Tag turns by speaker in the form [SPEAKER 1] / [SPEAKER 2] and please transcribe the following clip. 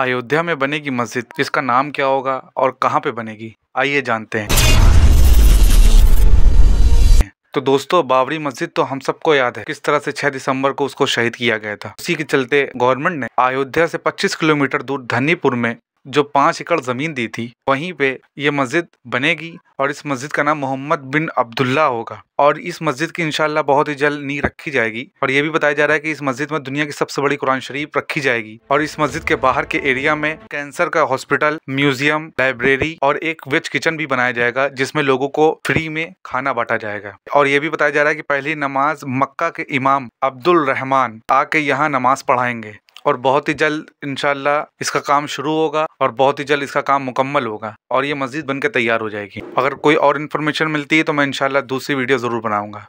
[SPEAKER 1] अयोध्या में बनेगी मस्जिद इसका नाम क्या होगा और कहाँ पे बनेगी आइए जानते हैं तो दोस्तों बाबरी मस्जिद तो हम सबको याद है किस तरह से 6 दिसंबर को उसको शहीद किया गया था उसी के चलते गवर्नमेंट ने अयोध्या से 25 किलोमीटर दूर धनीपुर में जो पाँच एकड़ ज़मीन दी थी वहीं पे ये मस्जिद बनेगी और इस मस्जिद का नाम मोहम्मद बिन अब्दुल्ला होगा और इस मस्जिद की इनशाला बहुत ही जल्द नींव रखी जाएगी और ये भी बताया जा रहा है कि इस मस्जिद में दुनिया की सबसे बड़ी कुरान शरीफ रखी जाएगी और इस मस्जिद के बाहर के एरिया में कैंसर का हॉस्पिटल म्यूजियम लाइब्रेरी और एक वेज किचन भी बनाया जाएगा जिसमें लोगों को फ्री में खाना बांटा जाएगा और ये भी बताया जा रहा है कि पहली नमाज मक्का के इमाम अब्दुल रहमान आके यहाँ नमाज पढ़ाएंगे और बहुत ही जल्द इनशाला इसका काम शुरू होगा और बहुत ही जल्द इसका काम मुकम्मल होगा और ये मस्जिद बनकर तैयार हो जाएगी अगर कोई और इन्फॉर्मेशन मिलती है तो मैं इनशाला दूसरी वीडियो ज़रूर बनाऊँगा